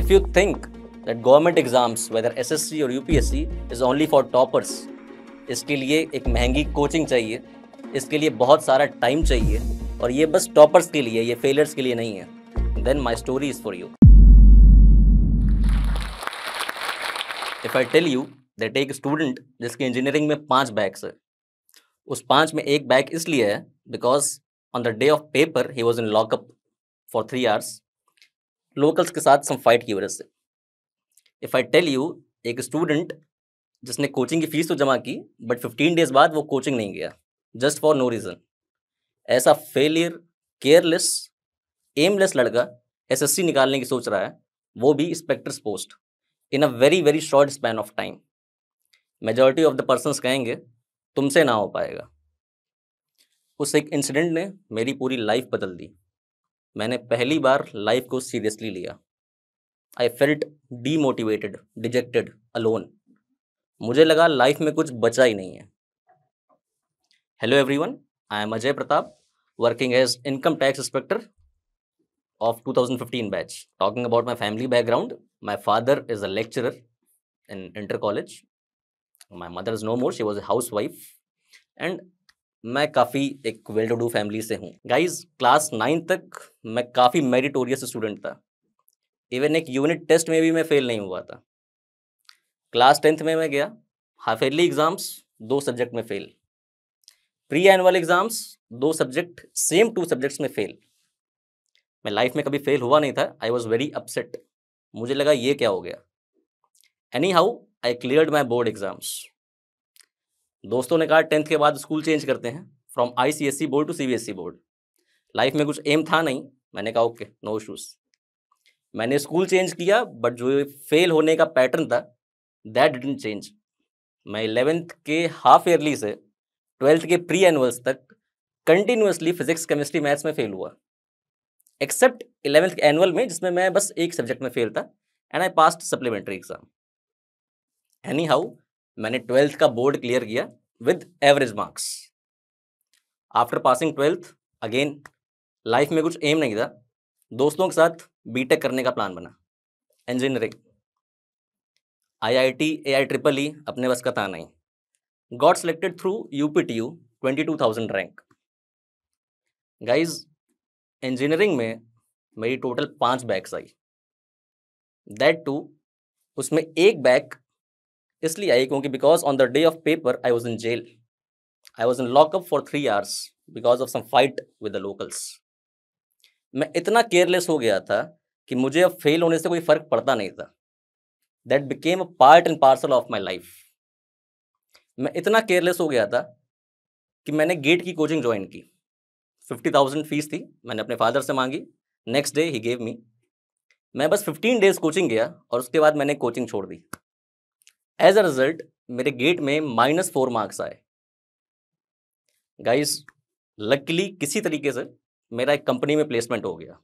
If you think that government exams, whether SSC or UPSC, is only for toppers, इसके लिए एक महंगी coaching चाहिए इसके लिए बहुत सारा टाइम चाहिए और ये बस टॉपर्स के लिए ये फेलियर्स के लिए नहीं है then my story is for you if I tell you that एक स्टूडेंट जिसके इंजीनियरिंग में पांच बैग्स है उस पांच में एक बैग इसलिए है because on the day of paper he was in lockup for three hours locals के साथ सम फाइट की वजह से इफ़ आई टेल यू एक स्टूडेंट जिसने कोचिंग की फ़ीस तो जमा की बट फिफ्टीन डेज बाद वो कोचिंग नहीं गया जस्ट फॉर नो रीज़न ऐसा फेलियर केयरलेस एमलेस लड़का एसएससी निकालने की सोच रहा है वो भी inspectors post in a very very short span of time majority of the persons कहेंगे तुमसे ना हो पाएगा उस एक इंसिडेंट ने मेरी पूरी लाइफ बदल दी मैंने पहली बार लाइफ को सीरियसली लिया I felt demotivated dejected alone मुझे लगा लाइफ में कुछ बचा ही नहीं है hello every one I am Ajay Pratap working as income tax inspector of two thousand fifteen batch talking about my family background my father is a lecturer in inter college my mother is no more she was a housewife and मैं काफ़ी एक well to do family से हूँ guys class nine तक मैं काफ़ी meritorious student था even एक यूनिट टेस्ट में भी मैं फेल नहीं हुआ था क्लास टेंथ में मैं गया एयरली एग्ज़ाम्स दो सब्जेक्ट में फ़ेल प्री एनुअल एग्ज़ाम्स दो सब्जेक्ट सेम टू सब्जेक्ट्स में फ़ेल मैं लाइफ में कभी फ़ेल हुआ नहीं था आई वॉज़ वेरी अपसेट मुझे लगा ये क्या हो गया anyhow I clear my board exams दोस्तों ने कहा टेंथ के बाद स्कूल चेंज करते हैं from I C S E board to C B S E board life में कुछ एम था नहीं मैंने कहा ओके नो इशूज़ मैंने स्कूल चेंज किया बट जो फेल होने का पैटर्न था दैट डिडेंट चेंज मैं इलेवेंथ के हाफ ईयरली से ट्वेल्थ के प्री एनुअल्स तक कंटिन्यूसली फिजिक्स केमिस्ट्री मैथ्स में फेल हुआ एक्सेप्ट इलेवेंथ के एनुअल में जिसमें मैं बस एक सब्जेक्ट में फेल था and I pass supplementary exam anyhow मैंने ट्वेल्थ का बोर्ड क्लियर किया with average marks after passing twelfth again life में कुछ एम नहीं था दोस्तों के साथ बीटेक करने का प्लान बना engineering IIT AI triple E अपने बस का था नहीं God selected through UPTU 22,000 rank guys engineering में मेरी टोटल पांच बैग्स आई दैट टू उसमें एक बैग इसलिए आई क्योंकि because on the day of paper I was in jail I was in lockup for three hours because of some fight with the locals मैं इतना careless हो गया था कि मुझे अब फेल होने से कोई फर्क पड़ता नहीं था that became a part and parcel of my life मैं इतना केयरलेस हो गया था कि मैंने गेट की कोचिंग ज्वाइन की फिफ्टी थाउजेंड फीस थी मैंने अपने फादर से मांगी नेक्स्ट डे ही गेव मी मैं बस फिफ्टीन डेज कोचिंग गया और उसके बाद मैंने कोचिंग छोड़ दी एज अ रिजल्ट मेरे गेट में माइनस फोर मार्क्स आए गाइस लकली किसी तरीके से मेरा एक कंपनी में प्लेसमेंट हो गया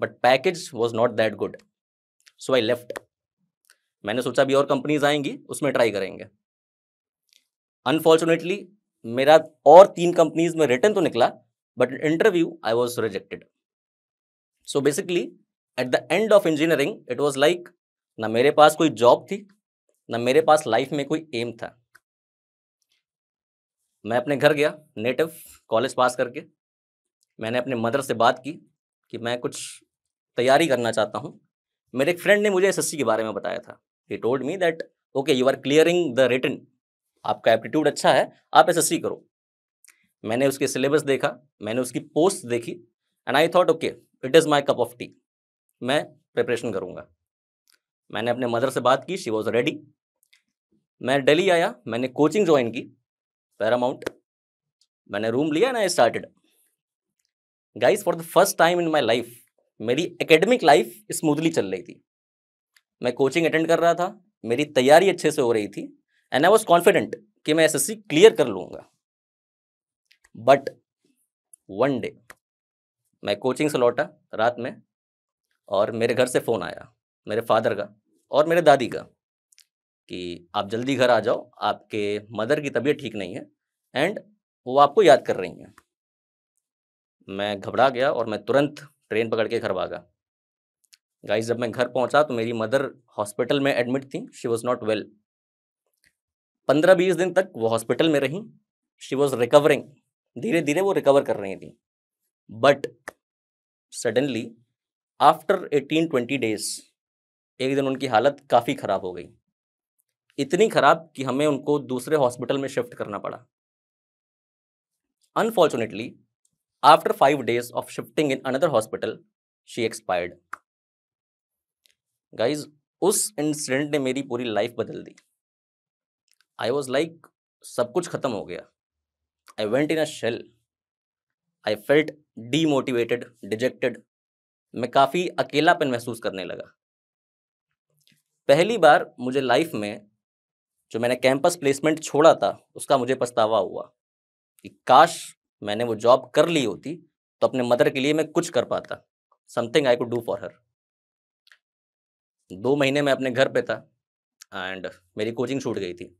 but package was not that good so I left मैंने सोचा भी और कंपनीज आएंगी उसमें ट्राई करेंगे अनफॉर्चुनेटली मेरा और तीन कंपनीज में रिटर्न तो निकला but interview I was rejected so basically at the end of engineering it was like ना मेरे पास कोई जॉब थी ना मेरे पास लाइफ में कोई एम था मैं अपने घर गया नेटिव कॉलेज पास करके मैंने अपने मदर से बात की कि मैं कुछ तैयारी करना चाहता हूँ मेरे एक फ्रेंड ने मुझे एसएससी के बारे में बताया था ही told me that okay you are clearing the written आपका एप्टीट्यूड अच्छा है आप एसएससी करो मैंने उसके सिलेबस देखा मैंने उसकी पोस्ट देखी and I thought okay it is my cup of tea मैं प्रिपरेशन करूँगा मैंने अपने मदर से बात की शी वॉज रेडी मैं दिल्ली आया मैंने कोचिंग ज्वाइन की पैरामाउंट मैंने रूम लिया ना started guys for the first time in my life मेरी एकेडमिक लाइफ स्मूथली चल रही थी मैं कोचिंग अटेंड कर रहा था मेरी तैयारी अच्छे से हो रही थी एंड आई वॉज कॉन्फिडेंट कि मैं एसएससी क्लियर कर लूँगा बट वन डे मैं कोचिंग से लौटा रात में और मेरे घर से फ़ोन आया मेरे फादर का और मेरे दादी का कि आप जल्दी घर आ जाओ आपके मदर की तबीयत ठीक नहीं है एंड वो आपको याद कर रही हैं मैं घबरा गया और मैं तुरंत ट्रेन पकड़ के घर भागा गाइस जब मैं घर पहुंचा तो मेरी मदर हॉस्पिटल में एडमिट थी शी वॉज़ नॉट वेल पंद्रह बीस दिन तक वो हॉस्पिटल में रही शी वॉज रिकवरिंग धीरे धीरे वो रिकवर कर रही थी but suddenly after eighteen twenty days एक दिन उनकी हालत काफ़ी ख़राब हो गई इतनी खराब कि हमें उनको दूसरे हॉस्पिटल में शिफ्ट करना पड़ा unfortunately after five days of shifting in another hospital she expired guys उस इंसिडेंट ने मेरी पूरी लाइफ बदल दी आई वॉज लाइक सब कुछ खत्म हो गया I went in a shell I felt demotivated dejected मैं काफ़ी अकेलापन महसूस करने लगा पहली बार मुझे लाइफ में जो मैंने कैंपस प्लेसमेंट छोड़ा था उसका मुझे पछतावा हुआ कि काश मैंने वो जॉब कर ली होती तो अपने मदर के लिए मैं कुछ कर पाता something I could do for her दो महीने मैं अपने घर पे था एंड मेरी कोचिंग छूट गई थी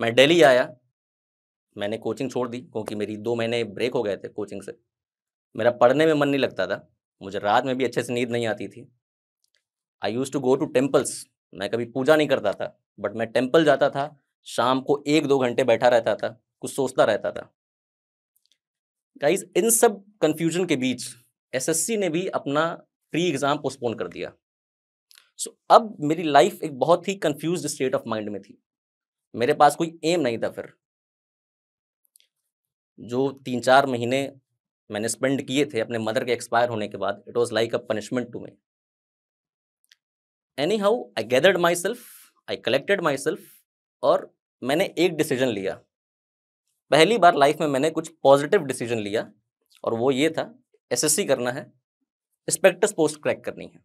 मैं दिल्ली आया मैंने कोचिंग छोड़ दी क्योंकि मेरी दो महीने ब्रेक हो गए थे कोचिंग से मेरा पढ़ने में मन नहीं लगता था मुझे रात में भी अच्छे से नींद नहीं आती थी I used to go to temples मैं कभी पूजा नहीं करता था बट मैं टेम्पल जाता था शाम को एक दो घंटे बैठा रहता था कुछ सोचता रहता था गाइज इन सब कंफ्यूजन के बीच एसएससी ने भी अपना प्री एग्ज़ाम पोस्टपोन कर दिया सो so, अब मेरी लाइफ एक बहुत ही कंफ्यूज स्टेट ऑफ माइंड में थी मेरे पास कोई एम नहीं था फिर जो तीन चार महीने मैंने स्पेंड किए थे अपने मदर के एक्सपायर होने के बाद it was like a punishment to me anyhow I gathered myself I collected myself और मैंने एक डिसीजन लिया पहली बार लाइफ में मैंने कुछ पॉजिटिव डिसीजन लिया और वो ये था एसएससी करना है इंस्पेक्टर्स पोस्ट क्रैक करनी है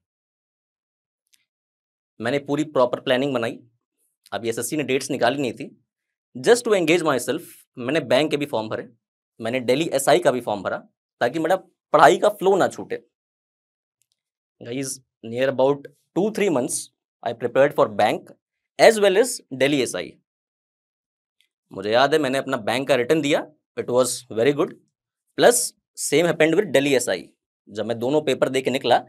मैंने पूरी प्रॉपर प्लानिंग बनाई अभी एसएससी ने डेट्स निकाली नहीं थी just to engage myself मैंने बैंक के भी फॉर्म भरे मैंने डेली एस आई का भी फॉर्म भरा ताकि मेरा पढ़ाई का फ्लो ना छूटे guys near about two three months I prepare for bank as well as Delhi S I मुझे याद है मैंने अपना बैंक का रिटर्न दिया it was very good plus same happened with Delhi S I जब मैं दोनों पेपर दे के निकला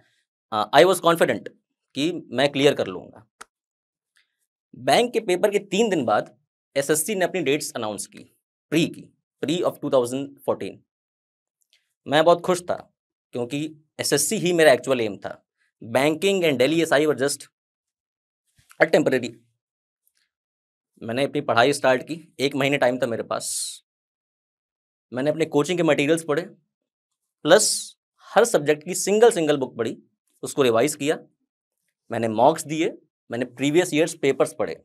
आई वॉज कॉन्फिडेंट कि मैं क्लियर कर लूँगा बैंक के पेपर के तीन दिन बाद एसएससी ने अपनी डेट्स अनाउंस की प्री की प्री ऑफ 2014 मैं बहुत खुश था क्योंकि एसएससी ही मेरा एक्चुअल एम था banking and Delhi S I were just a temporary मैंने अपनी पढ़ाई स्टार्ट की एक महीने टाइम था मेरे पास मैंने अपने कोचिंग के मटेरियल्स पढ़े प्लस हर सब्जेक्ट की सिंगल सिंगल बुक पढ़ी उसको रिवाइज किया मैंने मॉक्स दिए मैंने प्रीवियस ईयर्स पेपर्स पढ़े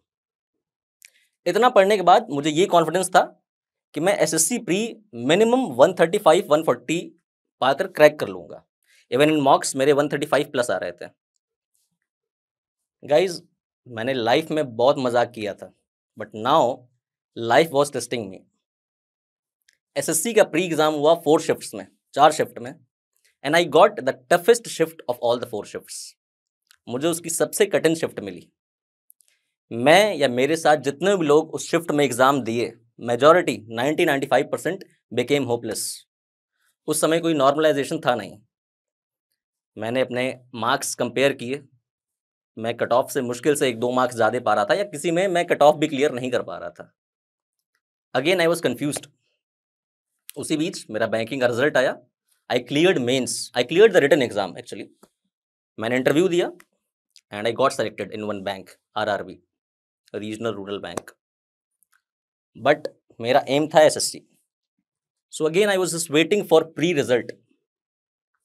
इतना पढ़ने के बाद मुझे ये कॉन्फिडेंस था कि मैं एसएससी प्री मिनिमम 135 140 पाकर क्रैक कर लूँगा इवन इन मॉक्स मेरे 135 प्लस आ रहे थे गाइज मैंने लाइफ में बहुत मजाक किया था but now life was testing me SSC का प्री एग्जाम हुआ फोर शिफ्ट में चार शिफ्ट में and I got the toughest shift of all the four shift मुझे उसकी सबसे कठिन शिफ्ट मिली मैं या मेरे साथ जितने भी लोग उस शिफ्ट में एग्ज़ाम दिए मेजॉरिटी 90 95 परसेंट बिकेम होपलेस उस समय कोई नॉर्मलाइजेशन था नहीं मैंने अपने मार्क्स कंपेयर किए मैं कट ऑफ से मुश्किल से एक दो मार्क्स ज़्यादा पा रहा था या किसी में मैं कट ऑफ भी क्लियर नहीं कर पा रहा था अगेन आई वॉज कन्फ्यूज उसी बीच मेरा बैंकिंग का रिजल्ट आया I clear mains I clear the written exam actually मैंने इंटरव्यू दिया and I got selected in one bank R R B regional rural bank but मेरा एम था S S C so again I was just waiting for pre result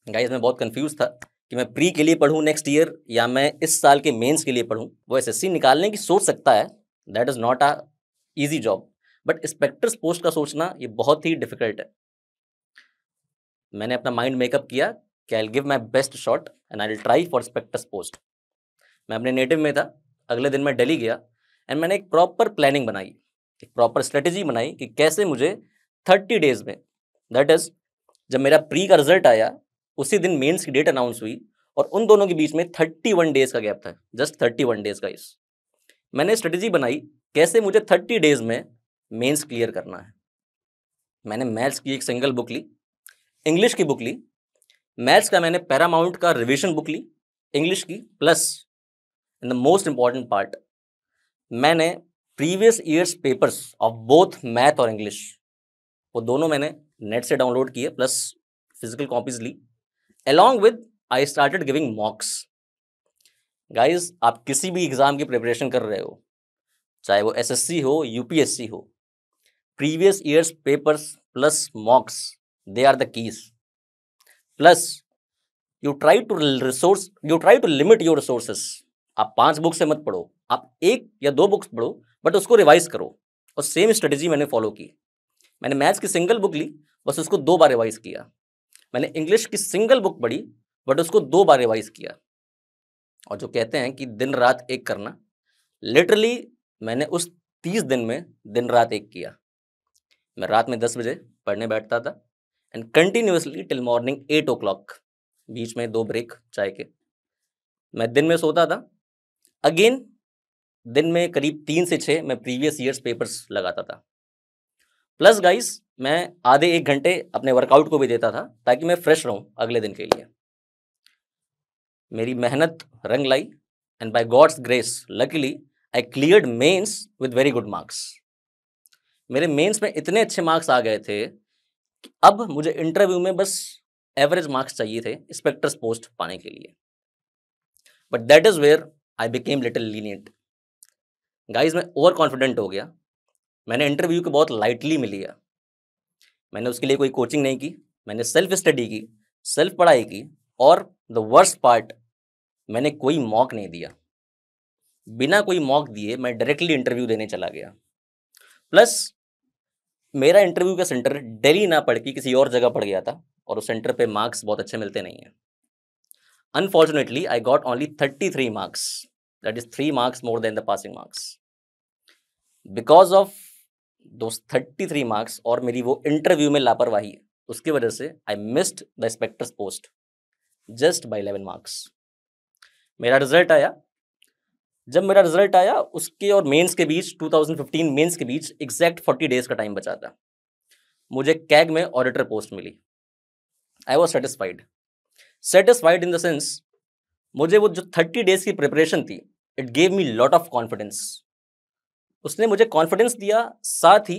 guys मैं बहुत confuse था कि मैं pre के लिए पढ़ूँ नेक्स्ट ईयर या मैं इस साल के मेंस के लिए पढ़ूँ वो एसएससी निकालने की सोच सकता है that is not a easy job but inspectors post का सोचना ये बहुत ही डिफिकल्ट है मैंने अपना माइंड मेकअप किया कि I give my best shot and I will try for inspectors post मैं अपने नेटिव में था अगले दिन मैं डेली गया एंड मैंने एक प्रॉपर प्लानिंग बनाई एक प्रॉपर स्ट्रेटजी बनाई कि कैसे मुझे थर्टी डेज में दैट इज़ जब मेरा प्री का रिजल्ट आया उसी दिन मेंस की डेट अनाउंस हुई और उन दोनों के बीच में थर्टी वन डेज का गैप था जस्ट थर्टी वन डेज का इस मैंने स्ट्रेटजी बनाई कैसे मुझे थर्टी डेज में मेंस क्लियर करना है मैंने मैथ्स की एक सिंगल बुक ली इंग्लिश की बुक ली मैथ्स का मैंने पैरामाउंट का रिविजन बुक ली इंग्लिश की plus in the most important part मैंने previous years papers of both math और इंग्लिश वो दोनों मैंने नेट से डाउनलोड किए प्लस फिजिकल कॉपीज ली along with I start giving mocks guys आप किसी भी एग्ज़ाम की प्रिपरेशन कर रहे हो चाहे वो एसएससी हो यूपीएससी हो previous years papers plus mocks they are the keys plus you try to resource you try to limit your resources आप पांच बुक से मत पढ़ो आप एक या दो बुक्स पढ़ो बट उसको रिवाइज करो और सेम स्ट्रेटेजी मैंने फॉलो की मैंने मैथ्स की सिंगल बुक ली बस उसको दो बार रिवाइज किया मैंने इंग्लिश की सिंगल बुक पढ़ी बट उसको दो बार रिवाइज किया और जो कहते हैं कि दिन रात एक करना लिटरली मैंने उस तीस दिन में दिन रात एक किया मैं रात में दस बजे पढ़ने बैठता था and continuously till morning eight o'clock बीच में दो ब्रेक चाय के मैं दिन में सोता था अगेन दिन में करीब तीन से छः मैं प्रीवियस ईयर्स पेपर्स लगाता था प्लस गाइस मैं आधे एक घंटे अपने वर्कआउट को भी देता था ताकि मैं फ्रेश रहूं अगले दिन के लिए मेरी मेहनत रंग लाई and by God's grace luckily I cleared mains with very good marks मेरे मेंस में इतने अच्छे मार्क्स आ गए थे कि अब मुझे इंटरव्यू में बस एवरेज मार्क्स चाहिए थे इंस्पेक्टर्स पोस्ट पाने के लिए but that is where I became little lenient guys मैं ओवर कॉन्फिडेंट हो गया मैंने इंटरव्यू को बहुत लाइटली में लिया मैंने उसके लिए कोई कोचिंग नहीं की मैंने सेल्फ स्टडी की सेल्फ पढ़ाई की और द वर्स्ट पार्ट मैंने कोई मॉक नहीं दिया बिना कोई मॉक दिए मैं डायरेक्टली इंटरव्यू देने चला गया प्लस मेरा इंटरव्यू का सेंटर डेली ना पढ़ के किसी और जगह पढ़ गया था और उस सेंटर पे मार्क्स बहुत अच्छे मिलते नहीं हैं unfortunately I got only thirty three marks that is three marks more than the passing marks because of दो थर्टी थ्री मार्क्स और मेरी वो इंटरव्यू में लापरवाही उसकी वजह से I missed the inspectors post just by eleven marks मेरा रिजल्ट आया जब मेरा रिजल्ट आया उसके और मेंस के बीच 2015 मेंस के बीच एग्जैक्ट 40 डेज का टाइम बचा था मुझे कैग में ऑडिटर पोस्ट मिली I was satisfied satisfied in the sense मुझे वो जो 30 डेज की प्रिपरेशन थी it gave me lot of confidence उसने मुझे कॉन्फिडेंस दिया साथ ही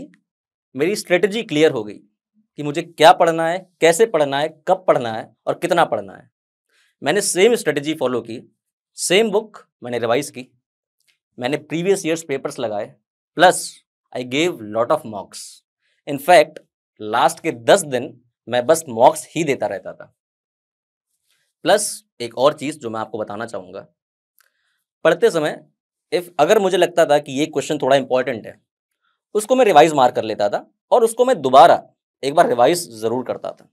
मेरी स्ट्रेटजी क्लियर हो गई कि मुझे क्या पढ़ना है कैसे पढ़ना है कब पढ़ना है और कितना पढ़ना है मैंने सेम स्ट्रेटजी फॉलो की सेम बुक मैंने रिवाइज की मैंने प्रीवियस ईयर्स पेपर्स लगाए plus I gave lot of mocks in fact last के दस दिन मैं बस मॉक्स ही देता रहता था प्लस एक और चीज़ जो मैं आपको बताना चाहूँगा पढ़ते समय इफ अगर मुझे लगता था कि ये क्वेश्चन थोड़ा इंपॉर्टेंट है उसको मैं रिवाइज मार कर लेता था और उसको मैं दोबारा एक बार रिवाइज ज़रूर करता था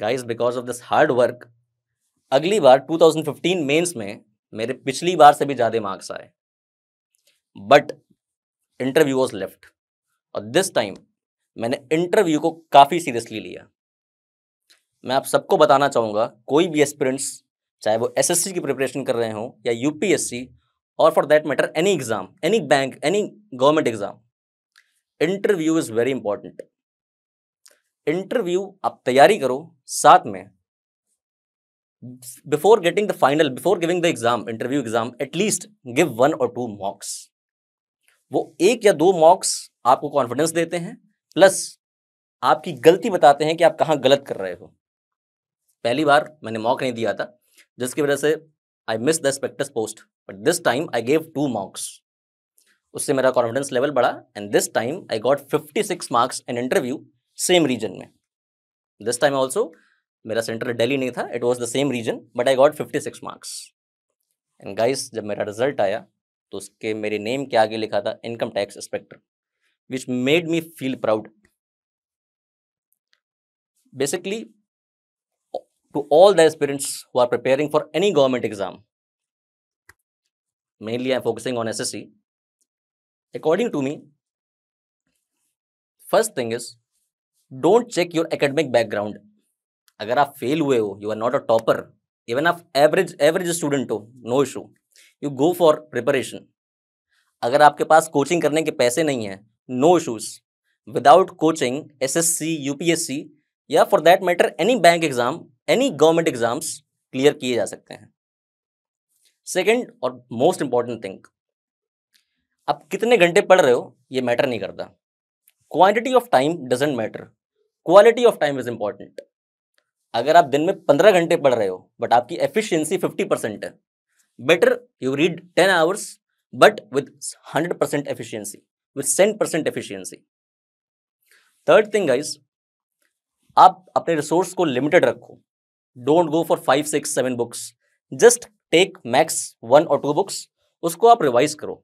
guys because of this hard work अगली बार 2015 मेंस में मेरे पिछली बार से भी ज़्यादा मार्क्स आए बट इंटरव्यू वॉज लेफ्ट और दिस टाइम मैंने इंटरव्यू को काफ़ी सीरियसली लिया मैं आप सबको बताना चाहूँगा कोई भी एस्पिरेंट्स चाहे वो एसएससी की प्रिपरेशन कर रहे हों या UPSC or for that matter any exam any bank any government exam interview is very important interview आप तैयारी करो साथ में before getting the final before giving the exam interview exam at least give one और टू मॉक्स वो एक या दो मॉक्स आपको कॉन्फिडेंस देते हैं प्लस आपकी गलती बताते हैं कि आप कहाँ गलत कर रहे हो पहली बार मैंने मॉक नहीं दिया था जिसकी वजह से I miss the inspectors post but this time I gave two marks उससे मेरा कॉन्फिडेंस लेवल बढ़ा and this time I got fifty six marks in interview same region में दिस टाइम ऑल्सो मेरा सेंटर डेली नहीं था it was the same region but I got fifty six marks and guys जब मेरा result आया तो उसके मेरे नेम के आगे लिखा था income tax inspector which made me feel proud basically to all the aspirants who are preparing for any government exam mainly I'm focusing on SSC. According to me, first thing is don't check your academic background. अगर आप fail हुए हो you are not a topper even आप average average student हो no issue you go for preparation अगर आपके पास coaching करने के पैसे नहीं हैं no issues without coaching SSC UPSC या for that matter any bank exam any government exams clear किए जा सकते हैं सेकेंड और मोस्ट इंपॉर्टेंट थिंग आप कितने घंटे पढ़ रहे हो ये मैटर नहीं करता quantity of time doesn't matter quality of time is important अगर आप दिन में पंद्रह घंटे पढ़ रहे हो बट आपकी एफिशियंसी फिफ्टी परसेंट है better you read ten hours but with hundred percent efficiency with cent percent efficiency third thing guys आप अपने रिसोर्स को लिमिटेड रखो don't go for five six seven books just take max one और two books उसको आप revise करो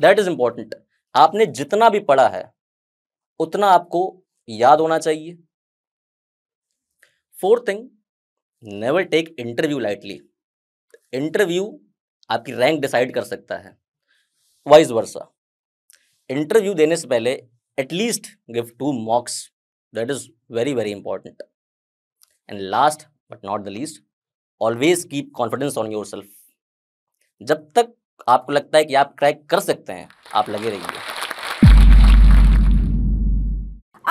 that is important आपने जितना भी पढ़ा है उतना आपको याद होना चाहिए fourth thing never take interview lightly interview आपकी रैंक डिसाइड कर सकता है वाइज वर्सा इंटरव्यू देने से पहले at least give two mocks that is very very important and last but not the least always keep confidence on yourself जब तक आपको लगता है कि आप क्रैक कर सकते हैं आप लगे रहिए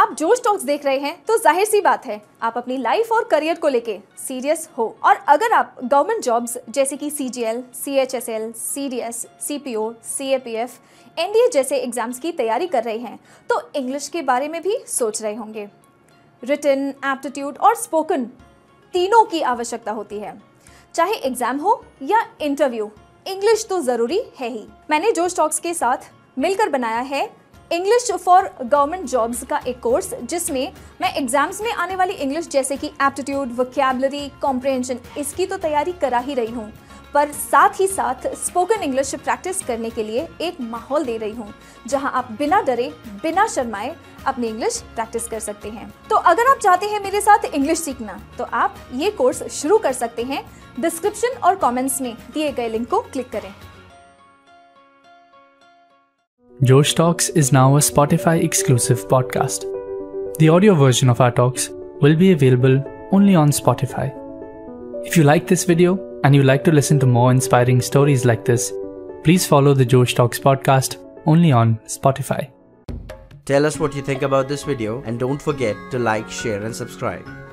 आप जो स्टॉक्स देख रहे हैं तो जाहिर सी बात है आप अपनी लाइफ और करियर को लेके सीरियस हो और अगर आप गवर्नमेंट जॉब्स जैसे कि C G L C H S L C D S C P O C A P F N D A जैसे एग्जाम्स की तैयारी कर रहे हैं तो इंग्लिश के बारे में भी सोच रहे होंगे रिटर्न एप्टीट्यूड और स्पोकन तीनों की आवश्यकता होती है चाहे एग्जाम हो या इंटरव्यू इंग्लिश तो ज़रूरी है ही मैंने जो स्टॉक्स के साथ मिलकर बनाया है इंग्लिश फॉर गवर्नमेंट जॉब्स का एक कोर्स जिसमें मैं एग्जाम्स में आने वाली इंग्लिश जैसे कि एप्टीट्यूड वोकैबलरी कॉम्प्रिहेंशन इसकी तो तैयारी करा ही रही हूँ पर साथ ही साथ स्पोकन इंग्लिश प्रैक्टिस करने के लिए एक माहौल दे रही हूँ जहाँ आप बिना डरे बिना शर्माए अपनी इंग्लिश प्रैक्टिस कर सकते हैं तो अगर आप चाहते हैं मेरे साथ इंग्लिश सीखना तो आप ये कोर्स शुरू कर सकते हैं डिस्क्रिप्शन और कमेंट्स में दिए गए लिंक को क्लिक करें Josh Talks is now a Spotify exclusive podcast. The audio version of our talks will be available only on Spotify. If you like this video and you like to listen to more inspiring stories like this, please follow the Josh Talks podcast only on Spotify. Tell us what you think about this video and don't forget to like, share and subscribe.